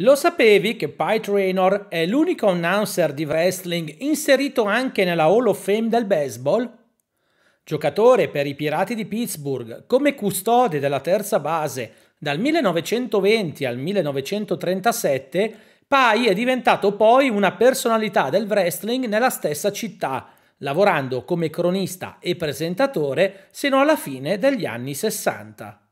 Lo sapevi che Pete Raynor è l'unico announcer di wrestling inserito anche nella Hall of Fame del baseball? Giocatore per i Pirati di Pittsburgh, come custode della terza base dal 1920 al 1937, Pai è diventato poi una personalità del wrestling nella stessa città, lavorando come cronista e presentatore sino alla fine degli anni 60.